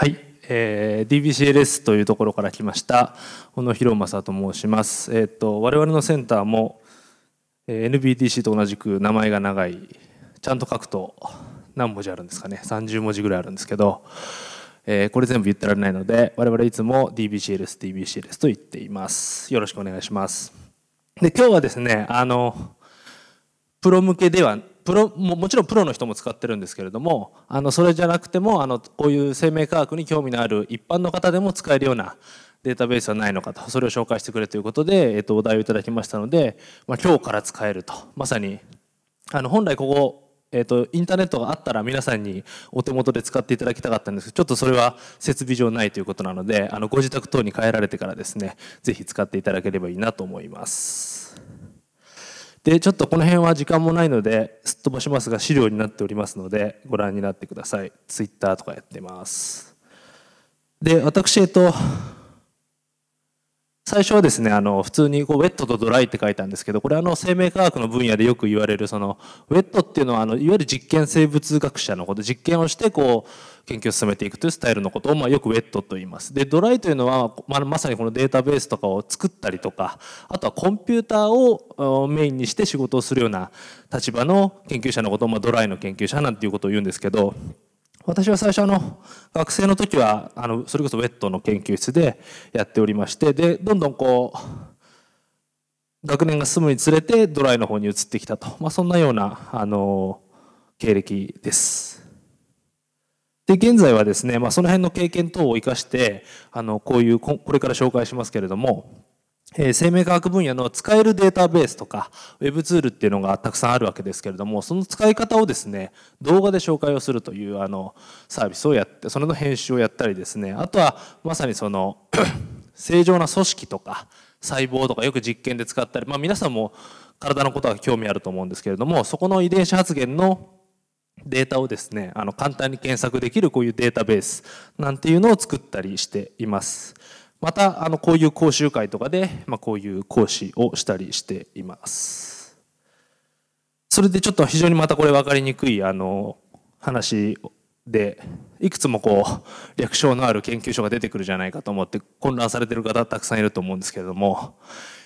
はい、えー、DBCLS というところから来ました小野弘正と申します、えーと、我々のセンターも、え NBTC と同じく名前が長いちゃんと書くと何文字あるんですかね30文字ぐらいあるんですけど、えー、これ全部言ってられないので我々いつも DBCLS、DBCLS と言っていますよろしくお願いしますで今日はですねあのプロ向けではプロももちろんプロの人も使ってるんですけれどもあのそれじゃなくてもあのこういう生命科学に興味のある一般の方でも使えるようなデータベースはないのかとそれを紹介してくれということで、えっと、お題をいただきましたので、まあ、今日から使えるとまさにあの本来ここえっと、とインターネットがあったら皆さんにお手元で使っていただきたかったんですけどちょっとそれは設備上ないということなのであのご自宅等に帰られてからですね是非使っていただければいいなと思います。でちょっとこの辺は時間もないのですっ飛ばしますが資料になっておりますのでご覧になってくださいツイッターとかやってますで私えっと最初はですねあの普通にこうウェットとドライって書いたんですけどこれあの生命科学の分野でよく言われるそのウェットっていうのはあのいわゆる実験生物学者のこと実験をしてこう研究を進めていくというスタイルのことを、まあ、よくウェットと言いますでドライというのは、まあ、まさにこのデータベースとかを作ったりとかあとはコンピューターをメインにして仕事をするような立場の研究者のことを、まあ、ドライの研究者なんていうことを言うんですけど。私は最初あの学生の時はあのそれこそウェットの研究室でやっておりましてでどんどんこう学年が進むにつれてドライの方に移ってきたと、まあ、そんなようなあの経歴です。で現在はですね、まあ、その辺の経験等を生かしてあのこういうこれから紹介しますけれどもえ生命科学分野の使えるデータベースとかウェブツールっていうのがたくさんあるわけですけれどもその使い方をですね動画で紹介をするというあのサービスをやってそれの編集をやったりですねあとはまさにその 正常な組織とか細胞とかよく実験で使ったり、まあ、皆さんも体のことは興味あると思うんですけれどもそこの遺伝子発現のデータをですねあの簡単に検索できるこういうデータベースなんていうのを作ったりしています。またあのこういう講習会とかで、まあ、こういう講師をしたりしています。それでちょっと非常にまたこれ分かりにくいあの話でいくつもこう略称のある研究所が出てくるじゃないかと思って混乱されてる方たくさんいると思うんですけれども、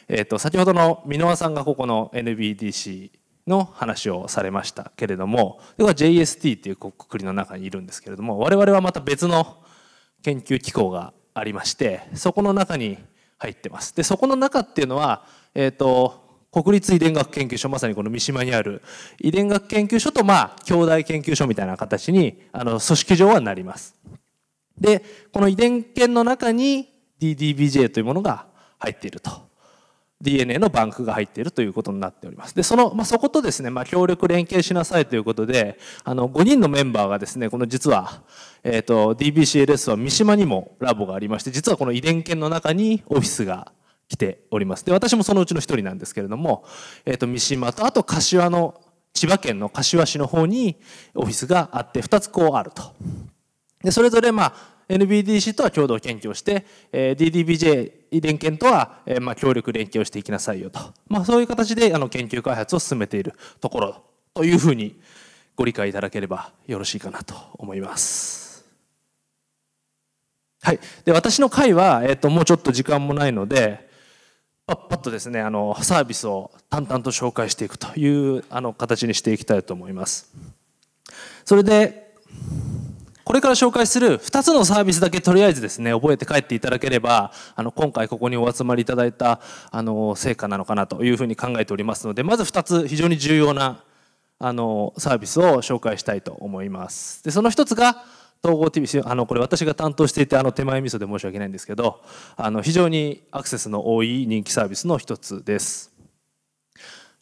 えー、と先ほどの箕輪さんがここの NBDC の話をされましたけれどもは JST っていう国りの中にいるんですけれども我々はまた別の研究機構がありましてそこの中に入ってます。でそこの中っていうのは、えーと、国立遺伝学研究所まさにこの三島にある遺伝学研究所とまあ兄弟研究所みたいな形にあの組織上はなります。でこの遺伝研の中に DDBJ というものが入っていると。DNA のバンクが入っているということになっております。で、その、まあ、そことですね、まあ、協力連携しなさいということで、あの、5人のメンバーがですね、この実は、えっ、ー、と、DBCLS は三島にもラボがありまして、実はこの遺伝研の中にオフィスが来ております。で、私もそのうちの一人なんですけれども、えっ、ー、と、三島と、あと柏の、千葉県の柏市の方にオフィスがあって、2つこうあると。で、それぞれまあ、NBDC とは共同研究をして、えー、DDBJ 連携とは、えー、まあ、協力連携をしていきなさいよと、まあ、そういう形であの研究開発を進めているところというふうにご理解いただければよろしいかなと思います。はい、で私の会は、えー、ともうちょっと時間もないのでパッパッとですねあのサービスを淡々と紹介していくというあの形にしていきたいと思います。それでこれから紹介する2つのサービスだけとりあえずですね覚えて帰っていただければあの今回ここにお集まりいただいたあの成果なのかなというふうに考えておりますのでまず2つ非常に重要なあのサービスを紹介したいと思います。でその1つが統合 TV あのこれ私が担当していてあの手前味噌で申し訳ないんですけどあの非常にアクセスの多い人気サービスの1つです。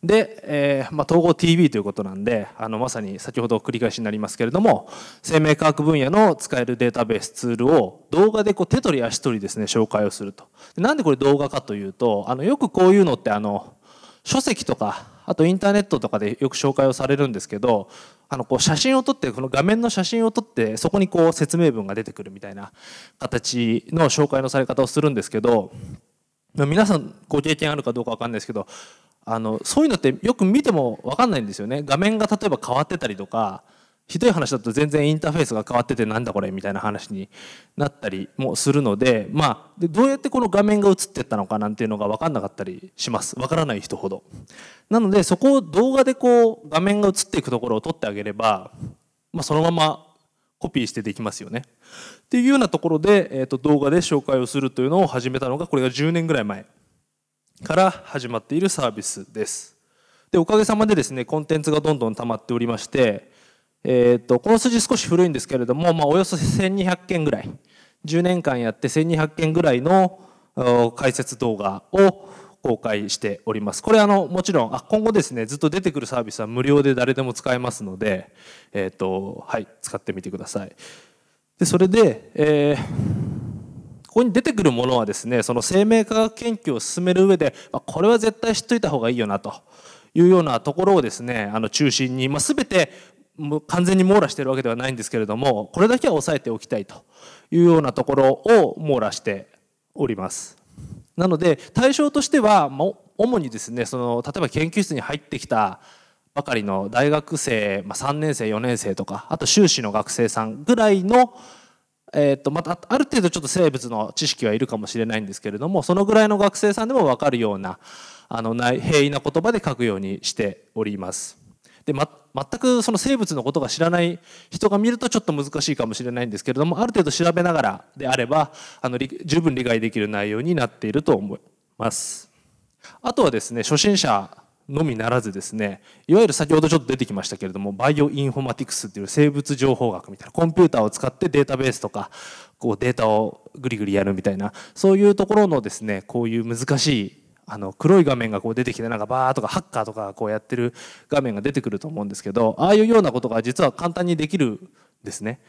で、えーまあ、統合 TV ということなんであのまさに先ほど繰り返しになりますけれども生命科学分野の使えるデータベースツールを動画でこう手取り足取りですね紹介をするとなんでこれ動画かというとあのよくこういうのってあの書籍とかあとインターネットとかでよく紹介をされるんですけどあのこう写真を撮ってこの画面の写真を撮ってそこにこう説明文が出てくるみたいな形の紹介のされ方をするんですけど皆さんご経験あるかどうか分かんないですけどあのそういうのってよく見ても分かんないんですよね画面が例えば変わってたりとかひどい話だと全然インターフェースが変わっててなんだこれみたいな話になったりもするのでまあでどうやってこの画面が映ってったのかなんていうのが分かんなかったりします分からない人ほどなのでそこを動画でこう画面が映っていくところを撮ってあげれば、まあ、そのままコピーしてできますよねっていうようなところで、えー、と動画で紹介をするというのを始めたのがこれが10年ぐらい前から始まっているサービスです。で、おかげさまでですね、コンテンツがどんどん溜まっておりまして、えっ、と、この数字少し古いんですけれども、まあ、およそ1200件ぐらい、10年間やって1200件ぐらいの解説動画を公開しております。これあの、もちろん、あ、今後ですね、ずっと出てくるサービスは無料で誰でも使えますので、えっ、と、はい、使ってみてください。で、それで、えーここに出てくるものはですねその生命科学研究を進める上でこれは絶対知っといた方がいいよなというようなところをですねあの中心に、まあ、全て完全に網羅しているわけではないんですけれどもこれだけは押さえておきたいというようなところを網羅しております。なので対象としては主にですねその例えば研究室に入ってきたばかりの大学生、ま3年生4年生とかあと修士の学生さんぐらいのえー、とまたある程度ちょっと生物の知識はいるかもしれないんですけれどもそのぐらいの学生さんでも分かるようなあのない平易な言葉で書くようにしております。で、ま、全くその生物のことが知らない人が見るとちょっと難しいかもしれないんですけれどもある程度調べながらであればあの十分理解できる内容になっていると思います。あとはですね初心者のみならずですねいわゆる先ほどちょっと出てきましたけれどもバイオインフォマティクスっていう生物情報学みたいなコンピューターを使ってデータベースとかこうデータをグリグリやるみたいなそういうところのですねこういう難しいあの黒い画面がこう出てきてなんかバーとかハッカーとかこうやってる画面が出てくると思うんですけどああいうようなことが実は簡単にできるんですね。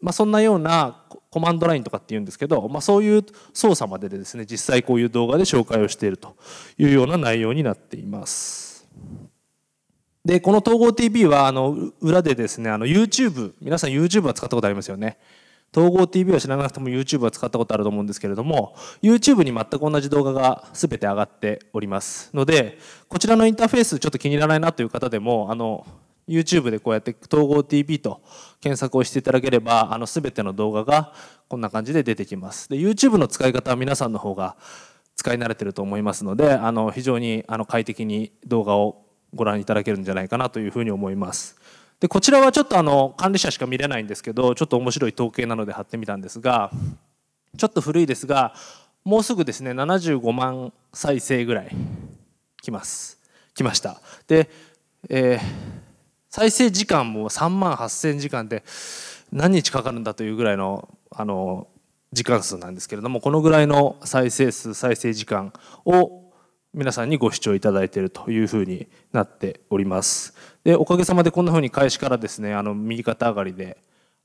まあ、そんなようなコマンドラインとかっていうんですけど、まあ、そういう操作まででですね実際こういう動画で紹介をしているというような内容になっています。でこの統合 TV はあの裏でですねあの YouTube 皆さん YouTube は使ったことありますよね統合 TV は知らなくても YouTube は使ったことあると思うんですけれども YouTube に全く同じ動画が全て上がっておりますのでこちらのインターフェースちょっと気に入らないなという方でもあの YouTube でこうやって統合 TV と検索をしていただければあの全ての動画がこんな感じで出てきますで YouTube の使い方は皆さんの方が使い慣れてると思いますのであの非常にあの快適に動画をご覧いただけるんじゃないかなというふうに思います。でこちらはちょっとあの管理者しか見れないんですけどちょっと面白い統計なので貼ってみたんですがちょっと古いですがもうすぐですね75万再生ぐらい来ます来ましたで、えー、再生時間も3万8,000時間で何日かかるんだというぐらいのあの時間数なんですけれどもこのぐらいの再生数再生時間を皆さんにご視聴いただいているというふうになっておりますでおかげさまでこんなふうに開始からですねあの右肩上がりで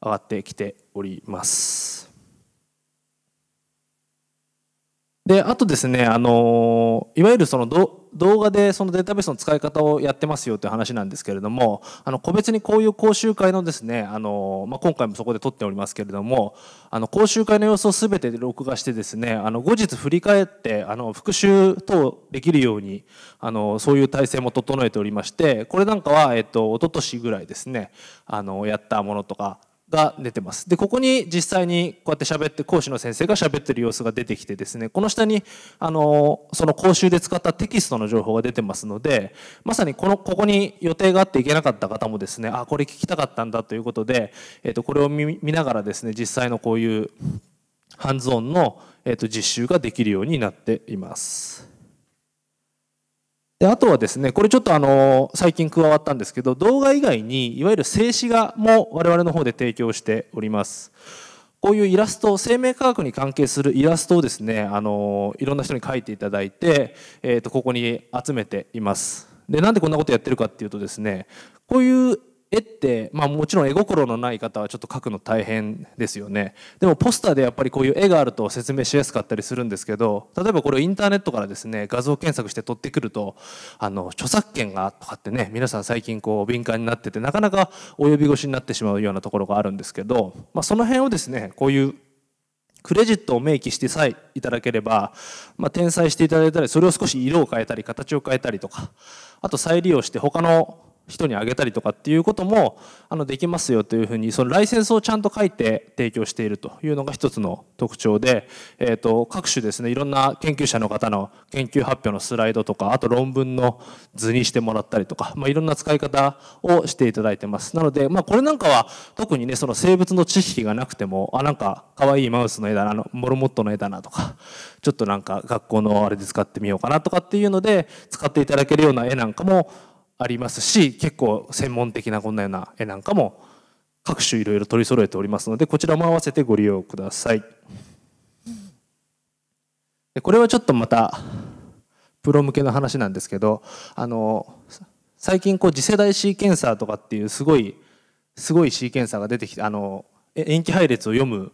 上がってきておりますであとですねあのいわゆるそのど動画でそのデータベースの使い方をやってますよという話なんですけれどもあの個別にこういう講習会のですねあの、まあ、今回もそこで撮っておりますけれどもあの講習会の様子を全て録画してですねあの後日振り返ってあの復習等できるようにあのそういう体制も整えておりましてこれなんかは、えっと一昨年ぐらいですねあのやったものとかが出てます。で、ここに実際にこうやって喋って、講師の先生が喋ってる様子が出てきてですね、この下に、あの、その講習で使ったテキストの情報が出てますので、まさにこの、ここに予定があっていけなかった方もですね、あ、これ聞きたかったんだということで、えっ、と、これを見ながらですね、実際のこういうハンズオンの、えっ、と、実習ができるようになっています。であとはですねこれちょっとあの最近加わったんですけど動画以外にいわゆる静止画も我々の方で提供しております。こういうイラスト生命科学に関係するイラストをですねあのいろんな人に描いていただいて、えー、とここに集めています。でなんでこんなことやってるかっていうとですねこういう絵って、まあ、もちろん絵心のない方はちょっと描くの大変ですよねでもポスターでやっぱりこういう絵があると説明しやすかったりするんですけど例えばこれをインターネットからですね画像検索して取ってくるとあの著作権がとかってね皆さん最近こう敏感になっててなかなか及び腰になってしまうようなところがあるんですけど、まあ、その辺をですねこういうクレジットを明記してさえいただければ、まあ、転載していただいたりそれを少し色を変えたり形を変えたりとかあと再利用して他の人にあげたりとかっていうこともあのできますよというふうにそのライセンスをちゃんと書いて提供しているというのが一つの特徴で、えー、と各種ですねいろんな研究者の方の研究発表のスライドとかあと論文の図にしてもらったりとか、まあ、いろんな使い方をしていただいてますなので、まあ、これなんかは特にねその生物の知識がなくてもあなんかかわいいマウスの絵だなあのモルモットの絵だなとかちょっとなんか学校のあれで使ってみようかなとかっていうので使っていただけるような絵なんかもありますし結構専門的なこんなような絵なんかも各種いろいろ取り揃えておりますのでこちらも合わせてご利用ください。でこれはちょっとまたプロ向けの話なんですけどあの最近こう次世代シーケンサーとかっていうすごいすごいシーケンサーが出てきてあの延期配列を読む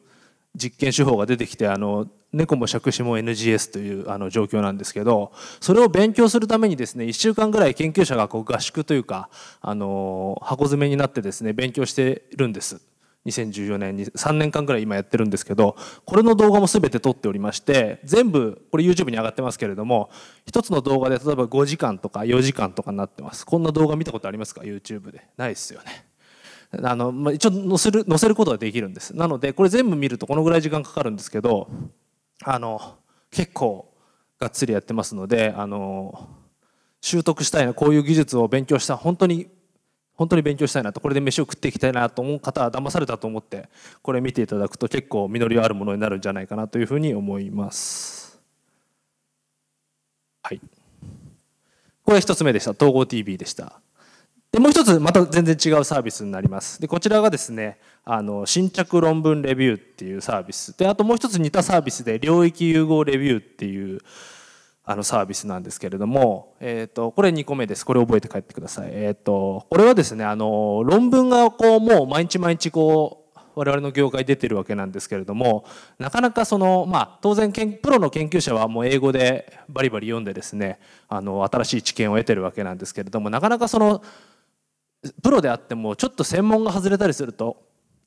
実験手法が出てきてあの猫も借子も NGS というあの状況なんですけどそれを勉強するためにですね1週間ぐらい研究者がこう合宿というかあの箱詰めになってですね勉強してるんです。2014年に3年間ぐらい今やってるんですけどこれの動画も全て撮っておりまして全部これ YouTube に上がってますけれども一つの動画で例えば5時間とか4時間とかになってますこんな動画見たことありますか YouTube でないですよねあの、まあ、一応載せる載せることができるんですなのでこれ全部見るとこのぐらい時間かかるんですけどあの結構がっつりやってますのであの習得したいなこういう技術を勉強した本当に本当に勉強したいなとこれで飯を食っていきたいなと思う方は騙されたと思ってこれ見ていただくと結構実りあるものになるんじゃないかなというふうに思います。はい、これ1つ目でした統合 TV でした。でもう一つまた全然違うサービスになりますでこちらがですねあの新着論文レビューっていうサービスであともう一つ似たサービスで領域融合レビューっていうあのサービスなんですけれども、えーと、これ2個目ですこれ覚えて帰ってください、えーとこれはですねあの論文がこうもう毎日毎日こう我々の業界出てるわけなんですけれどもなかなかその、まあ、当然プロの研究者はもう英語でバリバリ読んでですねあの新しい知見を得てるわけなんですけれどもなかなかそのプロであってもちょっと専門が外れたりすると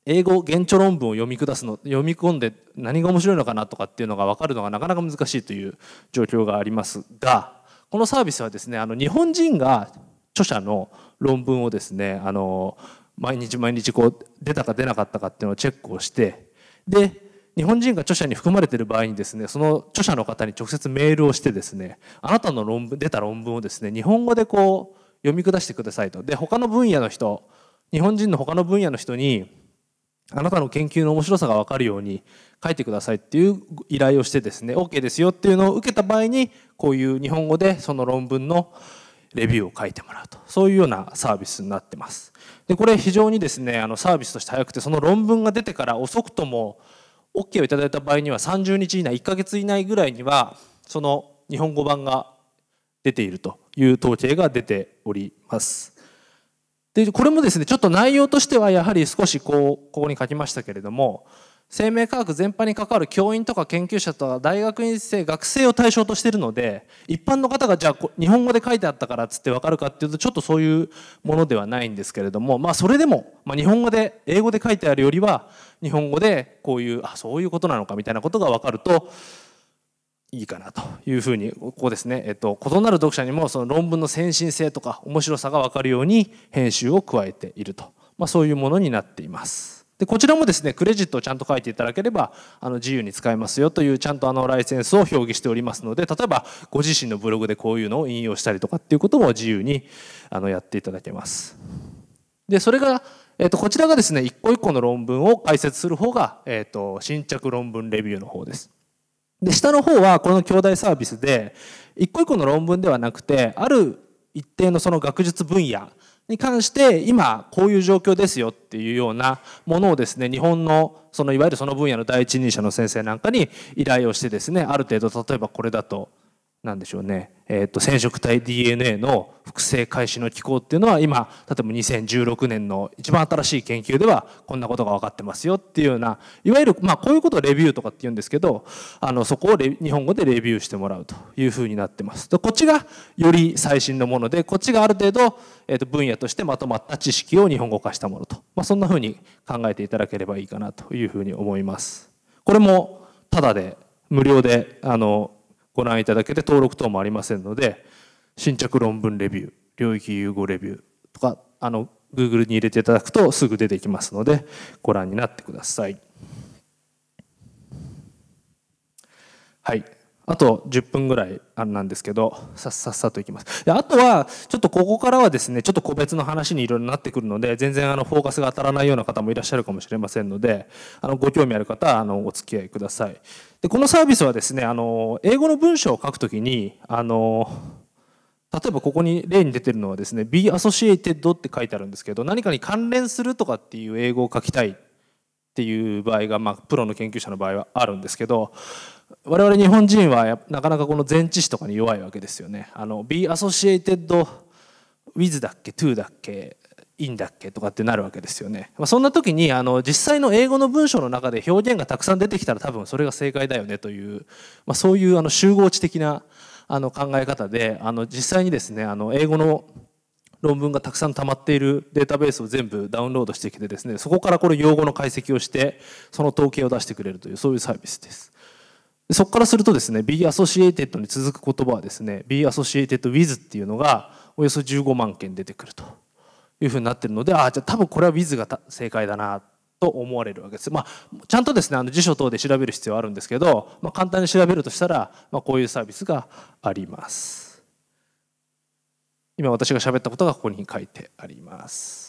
英語原著論文を読み下すの読み込んで何が面白いのかなとかっていうのが分かるのがなかなか難しいという状況がありますがこのサービスはですねあの日本人が著者の論文をですねあの毎日毎日こう出たか出なかったかっていうのをチェックをしてで日本人が著者に含まれている場合にですねその著者の方に直接メールをしてですねあなたの論文出た論文をですね日本語でこう読み下してくださいとで他の分野の人日本人の他の分野の人にあなたの研究の面白さが分かるように書いてくださいっていう依頼をしてですね OK ですよっていうのを受けた場合にこういう日本語でその論文のレビューを書いてもらうとそういうようなサービスになってますでこれ非常にですねあのサービスとして早くてその論文が出てから遅くとも OK をいただいた場合には30日以内1ヶ月以内ぐらいにはその日本語版が出ているという統計が出ております。で、これもですね、ちょっと内容としてはやはり少しこう、ここに書きましたけれども、生命科学全般に関わる教員とか研究者とは大学院生学生を対象としているので一般の方がじゃあ日本語で書いてあったからっつって分かるかっていうとちょっとそういうものではないんですけれどもまあそれでも、まあ、日本語で英語で書いてあるよりは日本語でこういうあそういうことなのかみたいなことが分かるといいかなというふうにここですね、えっと、異なる読者にもその論文の先進性とか面白さが分かるように編集を加えていると、まあ、そういうものになっています。でこちらもですねクレジットをちゃんと書いていただければあの自由に使えますよというちゃんとあのライセンスを表記しておりますので例えばご自身のブログでこういうのを引用したりとかっていうことも自由にあのやっていただけます。でそれがえー、とこちらがですね一個一個の論文を解説する方が、えー、と新着論文レビューの方です。で、下の方はこの兄弟サービスで、一個一個の論文ではなくて、ある一定のその学術分野に関して、今こういう状況ですよっていうようなものをですね、日本のそのいわゆるその分野の第一人者の先生なんかに依頼をしてですね、ある程度例えばこれだとなんでしょうね、えーと、染色体 DNA の複製開始の機構っていうのは今例えば2016年の一番新しい研究ではこんなことが分かってますよっていうようないわゆる、まあ、こういうことをレビューとかって言うんですけどあのそこを日本語でレビューしてもらうというふうになってます。でこっちがより最新のものでこっちがある程度、えーと、と分野としてまとまった知識を日本語化したものと、まあ、そんなふうに考えていただければいいかなというふうに思います。これもただで無料であのご覧いただけて登録等もありませんので新着論文レビュー領域融合レビューとかあの Google に入れていただくとすぐ出てきますのでご覧になってください。はい、あと10分ぐらいなんですけど、さっさっさといきます。あとは、ちょっとここからはですね、ちょっと個別の話にいろいろなってくるので、全然あのフォーカスが当たらないような方もいらっしゃるかもしれませんので、あのご興味ある方はあのお付き合いください。でこのサービスはですね、あの英語の文章を書くときに、あの例えばここに例に出てるのはですね「be associated」って書いてあるんですけど何かに関連するとかっていう英語を書きたいっていう場合が、まあ、プロの研究者の場合はあるんですけど我々日本人はなかなかこの前置詞とかに弱いわけですよね。あの be associated with だっけ to だっけ in だっけとかってなるわけですよね。まあ、そんな時にあの実際の英語の文章の中で表現がたくさん出てきたら多分それが正解だよねという、まあ、そういうあの集合知的なあの考え方であの実際にですねあの英語の論文がたくさん溜まっているデータベースを全部ダウンロードしてきてですねそこからこれ用語の解析をしてその統計を出してくれるというそういうサービスです。そこからするとですね be associated に続く言葉はですね be associated with っていうのがおよそ15万件出てくるというふうになってるのでああじゃあ多分これは with が正解だなと思われるわけです。まあ、ちゃんとですねあの辞書等で調べる必要はあるんですけど、まあ、簡単に調べるとしたら、まあ、こういうサービスがあります。今私が喋ったことがここに書いてあります。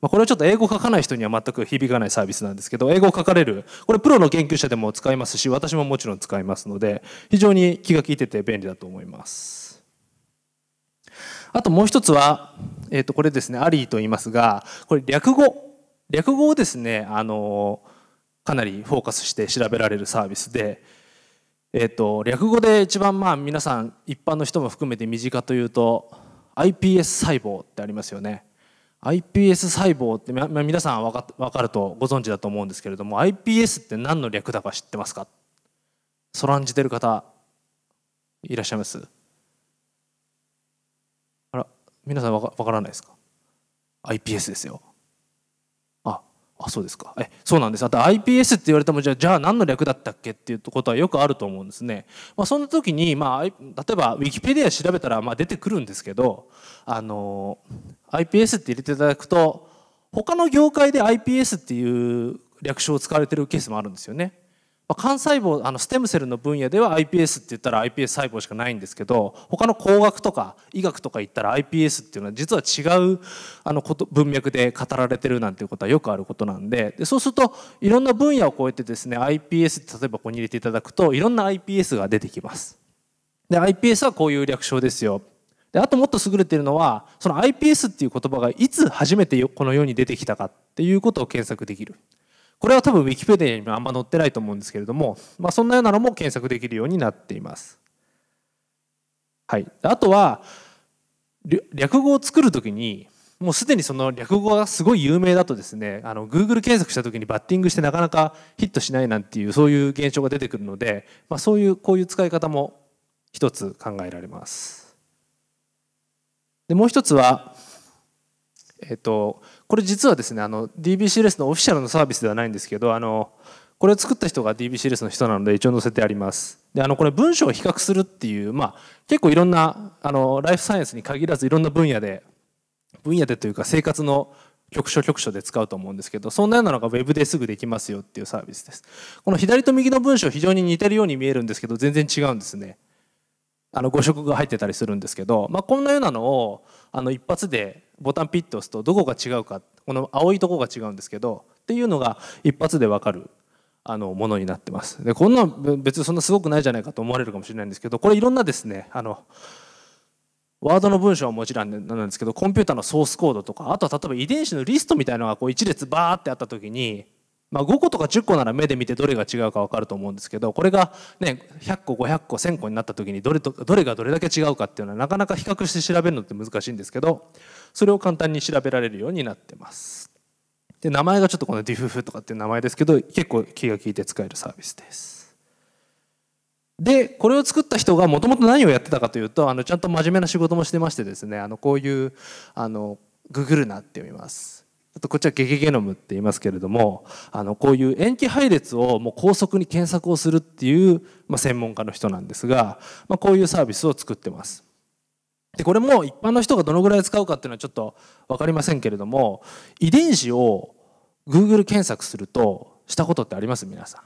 まあ、これはちょっと英語書かない人には全く響かないサービスなんですけど英語を書かれるこれプロの研究者でも使いますし私ももちろん使いますので非常に気が利いてて便利だと思いますあともう一つは、えー、とこれですねアリーと言いますがこれ略語略語をですねあのかなりフォーカスして調べられるサービスでえー、と略語で一番まあ皆さん一般の人も含めて身近というと iPS 細胞ってありますよね iPS 細胞って、ま、皆さん分か分かるとご存知だと思うんですけれども iPS って何の略だか知ってますかそらんじてる方いらっしゃいますあら皆さん分か分からないですか iPS ですよあそうですかえそうなんですあと iPS って言われてもじゃあじゃあ何の略だったっけっていうことはよくあると思うんですね、まあ、その時に、まあ、例えば Wikipedia 調べたらまあ出てくるんですけどあの iPS って入れていただくと他の業界で iPS っていう略称を使われてるケースもあるんですよね幹細胞あのステムセルの分野では iPS って言ったら iPS 細胞しかないんですけど他の工学とか医学とか言ったら iPS っていうのは実は違うあのこと文脈で語られてるなんていうことはよくあることなんででそうするといろんな分野を超えてですね iPS って例えばここに入れていただくといろんな iPS が出てきます。で iPS はこういう略称ですよ。であともっと優れてるのはその iPS っていう言葉がいつ初めてこの世に出てきたかっていうことを検索できる。これは多分 Wikipedia にもあんま載ってないと思うんですけれども、まあ、そんなようなのも検索できるようになっています。はい、あとは略語を作るときにもうすでにその略語がすごい有名だとですねあの Google 検索したときにバッティングしてなかなかヒットしないなんていうそういう現象が出てくるので、まあ、そういうこういう使い方も一つ考えられます。でもう一つは、えっとこれ実はですねあの DBCLS のオフィシャルのサービスではないんですけどあのこれを作った人が DBCLS の人なので一応載せてありますであのこれ文章を比較するっていう、まあ、結構いろんなあのライフサイエンスに限らずいろんな分野で分野でというか生活の局所局所で使うと思うんですけどそんなようなのが Web ですぐできますよっていうサービスですこの左と右の文章非常に似てるように見えるんですけど全然違うんですねあの5色が入ってたりするんですけど、まあ、こんなようなのをあの一発でボタンピッと押すとどこが違うかこの青いとこが違うんですけどっていうのが一発で分かるあのものになってます。でこんな別にそんなすごくないじゃないかと思われるかもしれないんですけどこれいろんなですねあのワードの文章はもちろんなんですけどコンピューターのソースコードとかあとは例えば遺伝子のリストみたいなのがこう一列バーってあった時にまあ、5個とか10個なら目で見てどれが違うか分かると思うんですけどこれが、ね、100個500個1000個になった時にどれとどれがどれだけ違うかっていうのはなかなか比較して調べるのって難しいんですけどそれを簡単に調べられるようになってます。で名前がちょっとこのディフフとかっていう名前ですけど結構気が利いて使えるサービスです。でこれを作った人がもともと何をやってたかというとあのちゃんと真面目な仕事もしてましてですねあのこういうあのググ e なって読みますあとこっちはゲゲゲノムって言いますけれどもあのこういう塩基配列をもう高速に検索をするっていう、まあ、専門家の人なんですが、まあ、こういうサービスを作ってます。でこれも一般の人がどのぐらい使うかっていうのはちょっと分かりませんけれども遺伝子を Google 検索するとしたことってあります皆さ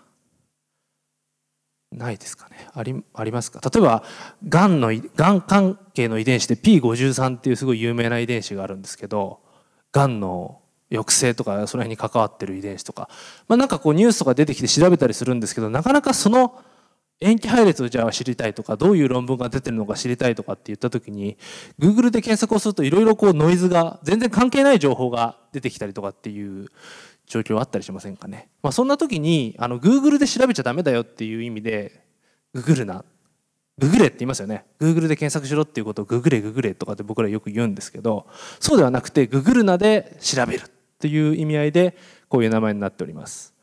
ん。ないですかねありありますか例えばがんのがん関係の遺伝子で P53 っていうすごい有名な遺伝子があるんですけどがんの抑制とかその辺に関わってる遺伝子とか、まあ、なんかこうニュースとか出てきて調べたりするんですけどなかなかその塩基配列をじゃあ知りたいとかどういう論文が出てるのか知りたいとかって言った時に Google で検索をするといろいろこうノイズが全然関係ない情報が出てきたりとかっていう状況あったりしませんかね、まあ、そんな時にあの Google で調べちゃダメだよっていう意味で Google なググレって言いますよね。グーグルで検索しろっていうことをググれググレとかって僕らよく言うんですけど、そうではなくてググるなで調べるという意味合いでこういう名前になっております。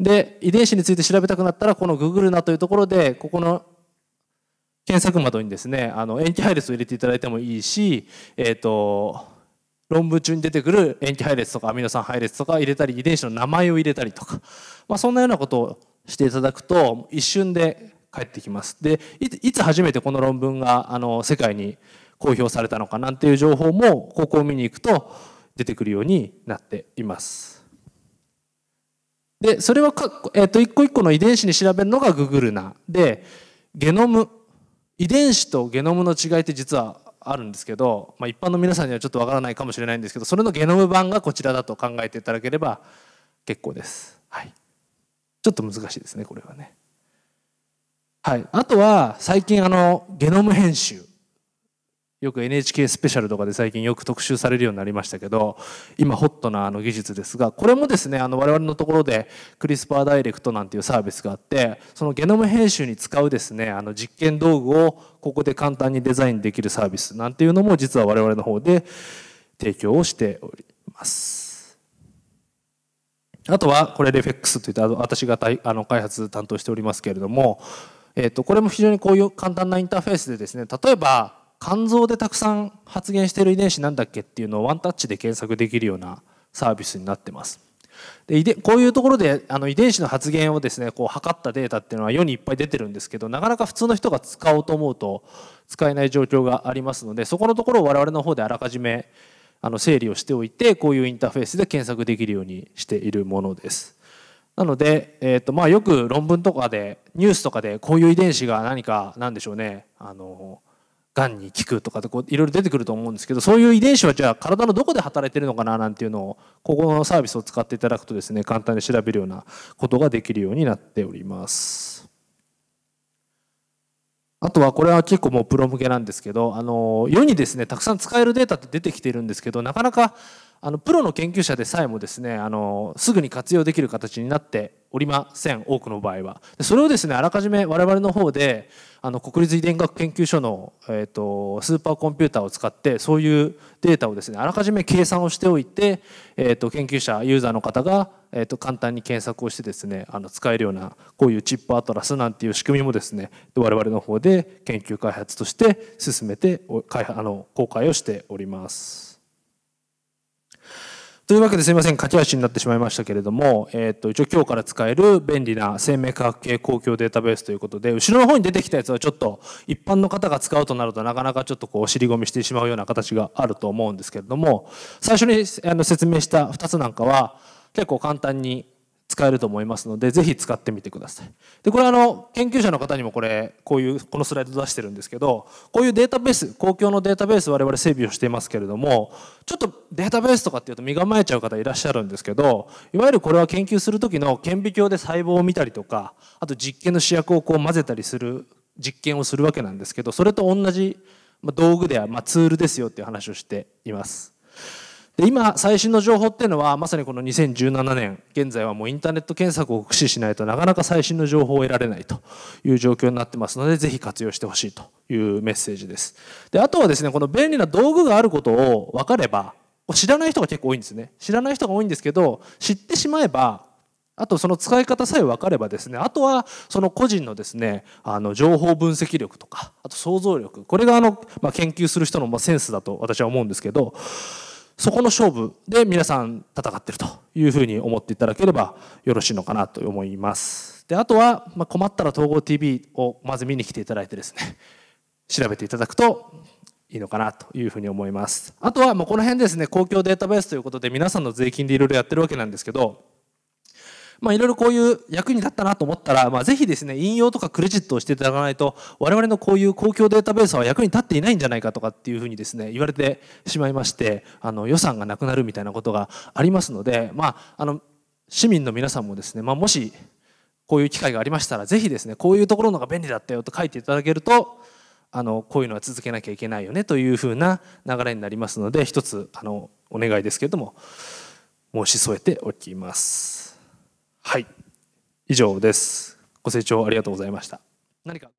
で遺伝子について調べたくなったらこの Google なというところでここの検索窓にですねあの塩基配列を入れていただいてもいいし、えーと、論文中に出てくる塩基配列とかアミノ酸配列とか入れたり遺伝子の名前を入れたりとか、まあ、そんなようなことをしていただくと一瞬で返ってきます。でいつ初めてこの論文があの世界に公表されたのかなんていう情報もここを見に行くと出てくるようになっています。で、それはか、えっ、ー、と、一個一個の遺伝子に調べるのが Google な。で、ゲノム、遺伝子とゲノムの違いって実はあるんですけど、まあ、一般の皆さんにはちょっとわからないかもしれないんですけどそれのゲノム版がこちらだと考えていただければ結構です、はい、ちょっと難しいですねこれはね、はい、あとは最近あのゲノム編集よく NHK スペシャルとかで最近よく特集されるようになりましたけど今ホットなあの技術ですがこれもですねあの我々のところでクリスパーダイレクトなんていうサービスがあってそのゲノム編集に使うですねあの実験道具をここで簡単にデザインできるサービスなんていうのも実は我々の方で提供をしております。あとはこれレフェックスといった私があの開発担当しておりますけれども、えとこれも非常にこういう簡単なインターフェースでですね例えば肝臓でたくさん発現している遺伝子なんだっけっていうのをワンタッチで検索できるようなサービスになってます。でこういうところであの遺伝子の発現をですねこう測ったデータっていうのは世にいっぱい出てるんですけどなかなか普通の人が使おうと思うと使えない状況がありますのでそこのところを我々の方であらかじめあの整理をしておいてこういうインターフェースで検索できるようにしているものです。なので、えーとまあ、よく論文とかでニュースとかでこういう遺伝子が何か何でしょうねあのがんに効くとかでこういろいろ出てくると思うんですけどそういう遺伝子はじゃあ体のどこで働いてるのかななんていうのをここのサービスを使っていただくとですね簡単に調べるようなことができるようになっております。あとはこれは結構もうプロ向けなんですけどあの世にですねたくさん使えるデータって出てきてるんですけどなかなかあのプロの研究者でさえもですねあのすぐに活用できる形になっておりません多くの場合はそれをですねあらかじめ我々の方であの国立遺伝学研究所の、えーと、スーパーコンピューターを使ってそういうデータをですねあらかじめ計算をしておいて、えーと、研究者ユーザーの方が、えーと、簡単に検索をしてですねあの使えるようなこういうチップアトラスなんていう仕組みもですね我々の方で研究開発として進めてあの公開をしております。というわけですいません、駆け足になってしまいましたけれども、えっ、ー、と、一応今日から使える便利な生命科学系公共データベースということで、後ろの方に出てきたやつはちょっと一般の方が使うとなるとなかなかちょっとこう尻込みしてしまうような形があると思うんですけれども、最初にあの説明した2つなんかは結構簡単に使えると思いますのでぜひ使ってみてくださいでこれあの研究者の方にもこれこういうこのスライド出してるんですけどこういうデータベース公共のデータベース我々整備をしていますけれどもちょっとデータベースとかっていうと身構えちゃう方いらっしゃるんですけどいわゆるこれは研究する時の顕微鏡で細胞を見たりとかあと実験の試薬をこう混ぜたりする実験をするわけなんですけどそれと同じ道具では、まあ、ツールですよっていう話をしています。で今最新の情報っていうのはまさにこの2017年現在はもうインターネット検索を駆使しないとなかなか最新の情報を得られないという状況になってますのでぜひ活用してほしいというメッセージですであとはですねこの便利な道具があることを分かれば知らない人が結構多いんですね知らない人が多いんですけど知ってしまえばあとその使い方さえ分かればですねあとはその個人のですねあの情報分析力とかあと想像力これがあの、まあ、研究する人のセンスだと私は思うんですけどそこの勝負で皆さん戦ってるというふうに思っていただければよろしいのかなと思います。であとは、まあ、困ったら統合 TV をまず見に来ていただいてですね調べていただくといいのかなというふうに思います。あとはもうこの辺ですね公共データベースということで皆さんの税金でいろいろやってるわけなんですけどまあ、いろいろこういう役に立ったなと思ったら、まあ、ぜひですね、引用とかクレジットをしていただかないと、我々のこういう公共データベースは役に立っていないんじゃないかとかっていうふうにですね、言われてしまいまして、あの、予算がなくなるみたいなことがありますので、まあ、あの、市民の皆さんもですね、まあ、もし、こういう機会がありましたら、ぜひですね、こういうところのが便利だったよと書いていただけると、あのこういうのは続けなきゃいけないよねというふうな流れになりますので一つあのお願いですけれども申し添えておきます。はい以上ですご清聴ありがとうございました何か